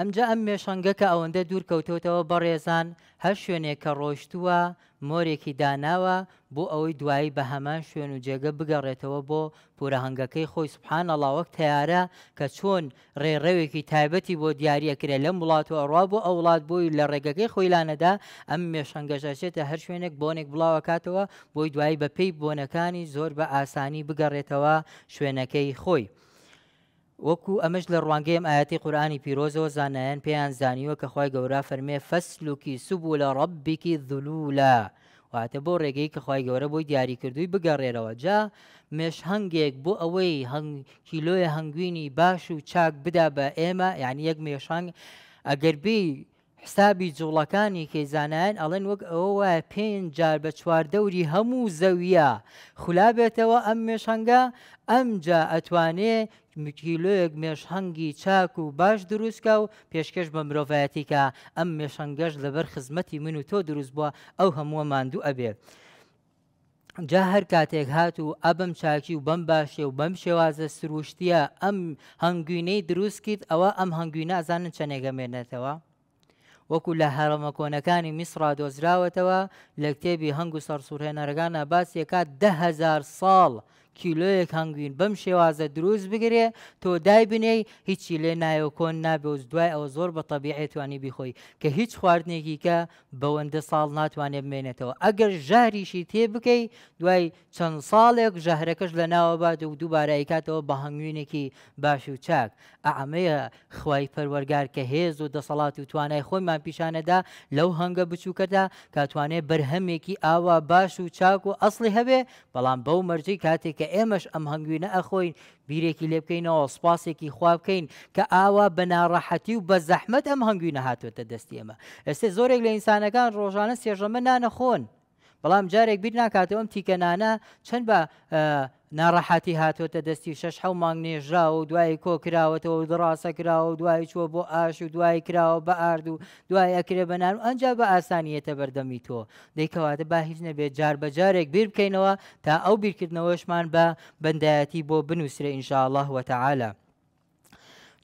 ئەمجا ئەم مێشەنگەکە ئەوەندە دوور کەوتوتەوە بەڕێزان هەر شوێنێک کە ڕۆشتووە مۆرێکی داناوە بۆ ئەوەی دوایی بە هەمان شوێن و جێگە بگەڕێتەوە بۆ پورەهنگەکەی خۆی سوبحان ئەڵاوەک تیارە کە چۆن ڕێڕەوێکی تایبەتی بۆ دیارەکرێت لەم وڵات و ئەڕوا بۆ ئەو وڵات بۆی لە ڕێگەکەی خۆیلانەدا ئەم مێشەنگەژەشێتە هەر شوێنێک بۆنێک بڵاوکاتەوە بۆی دوایی بە پێی بۆنەکانی زۆر بە ئاسانی بگەڕێتەوە شوێنەکەی خۆی. وەکو ئەمەش لە ڕوانگەیم ئاەتی قورآانی پیرۆزەوە زانایەن پێیان زانیوە کە خی گەورە فەرمێ فەسلوکی سوبوو لە ڕبیکی دلوولە واتە بۆ ڕێگەی کە خی گەورە بۆی دیاریکردووی بگەڕێرەوە جا مێش هەنگێک بۆ ئەوەی کیلۆی هەنگوینی باش و چاک بدا بە ئێمە یعنی یەک مێشانگ ئەگەربی حسابی جوڵەکانی کەیزانایەن ئەڵێن وەک ئەوە وایە پێنج جار بە چواردەوری هەموو زەویە خولابێتەوە ئەم مێشەنگە ئەمجا ئەتوانێ میکیلۆیەک مێشهنگگی چاک و باش دروستکە و پێشکەش بە مرۆڤایەتیکە ئەم مێشەنگەش لەبەر خزمەتی من و تۆ دروست بووە ئەو هەمووە ماندوو ئەبێت. جا هەر کاتێک هات و ئەبم چاکی و بەم باشێ و بەم شێوازە سروشتیە ئەم هەنگوینەی دروستکیت ئەوە ئەم هەنگوینە ئازانن چەنێگەمێنێتەوە وەکو لە هەرەمە کۆنەکانی میسرا دۆزراوەتەوە لە کتێبی هەنگ و سەرسوورهێنەرگانە باسیەکە دههزار ساڵ کیلۆیەک هەنگوین بەم شێوازە دروست بگرێ تۆ دای بنێ هیچی لێ نایە کۆن نابێ و دوای ئەوە زۆر بە تەبیعێتوانی بیخۆی کە هیچ خواردنێکی کە بەوەندە ساڵ ناتوانێ بمێنێتەوە ئەگەر ژاریشی تێ بکەی دوای چەند ساڵێک ژەهرەکەش لە ناوە بات و دووبارایکاتەوە بە هەنگوینێکی باش و چاک ئەعمەیە خوای پەروەرگار کە هێز و دەسەڵات و توانای خۆیمان پیشانەدا لەو هەنگە بچووکەدا کاتوانێ بەرهەمێکی ئاوا باش و چاک و ئەسلی هەبێ بەڵام بەو مەرجی کاتێک کە ئێمەش ئەم هەنگوینە ئەخۆین بیرێکی لێ بکەینەوە سپاسێکی خوا بکەین کە ئاوا بەناڕەحەتی و بە زەحمت ئەم هەنگوینە هاتوێتە دەستی ئێمە ئێستا زۆرێک لە ئینسانەکان ڕۆژانە سێژەمە نانەخۆن بەڵام جارێک بیر ناکاتەوەم تیکەنانە چەند بە ناڕەحەتی هاتۆتە دەستی شەش حە مانگ نێژرا و دوای کۆ کراوەتەوە و دڕاستە کراوە و دوای چوە بۆ ئاش و دوای کراوە بە ئارد و دوای ئەکرێ بەنار و ئەنج بە ئاسانیەتە بەردەمی تۆ دەیکەواتە با هیچ نەبێت جار بە جارێک بیر بکەینەوە تا ئەو بیرکردنەوەشمان بە بەندایەتی بۆ بنووسرە ئینشاءله وتەعاالە.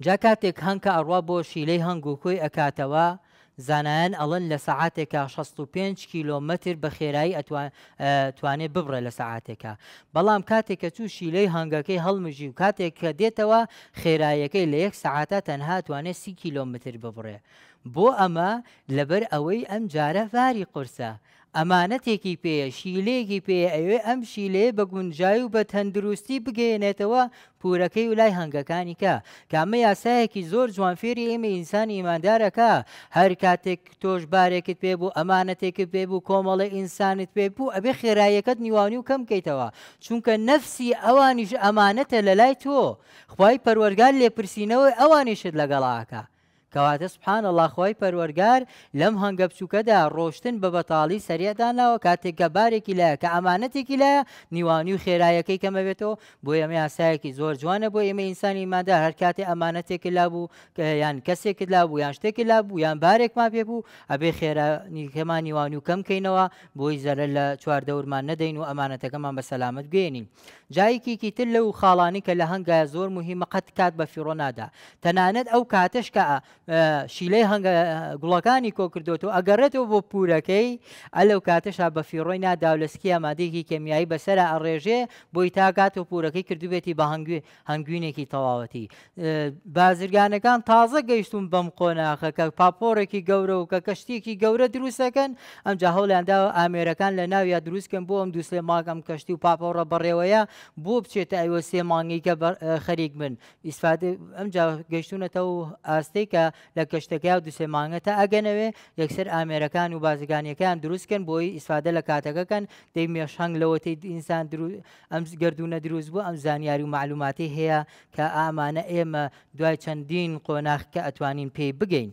جا کاتێک هەنکە ئەڕوا بۆ شیلەی هەنگ و کۆی ئەکاتەوە، زانایان ئەڵەن لە سعاتێکە 65 کیلومتر بە خێرایی توانێت ببڕێ لە سعاتێکە بەڵام کاتێککە تووشی لی هەنگەکەی هەڵمژی و کاتێک کە دێتەوە خێرایەکەی لە یەک سعاتە تەنها توانێت سی کیلومتر ببڕێ بۆ ئەمە لەبەر ئەوەی ئەم جارە ڤاری قرسە ئەمانەتێکی پێە شیلێکی پێ ئەوێ ئەم شیلێ بە گونجای و بە تەندروستی بگەێنێتەوە پورەکەی و لای هەنگەکانی کە کامە یاسایەکی زۆر جوانفێری ئێمە ئینسانی ئیماندارەکە هەر کاتێک تۆش بارێکت پێ بوو ئەمانەتێکت پێ بوو کۆمەڵی ئینسانت پێ بوو ئەبێ خێراییەکەت نیوانی و کەم بکەیتەوە چونکە نەفسی ئەوانیش ئەمانەتە لە لای تۆ خی پەروەرگال لێپرسینەوەی ئەوانیشت لەگەڵاکە. کەواتە سبحان اللهخوای پەروەرگار لەم هەنگە بچووکەدا ڕۆشتن بە بەتاڵی سەریەداناوە کاتێک گە بارێکی لایە کە ئەمانەتێکی لایە نیوانی و خێرایەکەی کەمەبێتەوە بۆ ئەمە یاسایەکی زۆر جوانە بۆ ئێمە ئینسانی مادا هەر کاتێ ئەمانەتێکی لابوو کە یان کەسێکت لابوو یان شتێکی لابوو یان بارێکمان پێ بوو ئەبێ خێرانیکەمان نیوانی و کەمکەینەوە بۆی زەرە لە چواردەورمان نەدەین و ئەمانەتەکەمان بە سەلامت گوێنین جایکیکی تر لەو خاڵانی کە لە هەنگایە زۆر مهمە قەت کات بە فیڕۆنادا تەنانەت ئەو کاتەشکە شیلەی هەنگە گوڵەکانی کۆکردوەوە ئەگەڕێتەوە بۆ پورەکەی ئەلەو کاتەشا بە فیڕۆی ناداولسکی ئەمادەیەکی کەمیایی بەسرە ئەڕێژێ بۆی تاکات و پورەکەی کردوبێتی بە هەنگوینێکی تەواوەتی بازرگانەکان تازە گەیشتون بەم قۆناخەکە پاپۆڕێکی گەورە و کە کەشتێکی گەورە دروستەکەن ئەمجا هەوڵیانداوە ئامێرەکان لە ناویا دروستکەن بۆ ئەم دووسێ ماگەم کەشتی و پاپۆڕە بڕێوەیە بۆ بچێتە ئەوە سێ مانگی کە خەریک بن ئیسفاده ئەمجا گەشتونەتە و ئاستەی کە لە کەشتەکە و دوسێمانگە تا ئەگەنەوێ یەکسەر ئامێرەکان و بازگانیەکان دروستکەن بۆی ئیسفادە لە کاتەکەکەن دەی مێشەنگ لەوەتی ئینسان ئەم گردردونە دروست بوو ئەم زانیاری و معلوماتی هەیە کە ئامانە ئێمە دوای چەندین قۆناخ کە ئەتوانین پێی بگەین.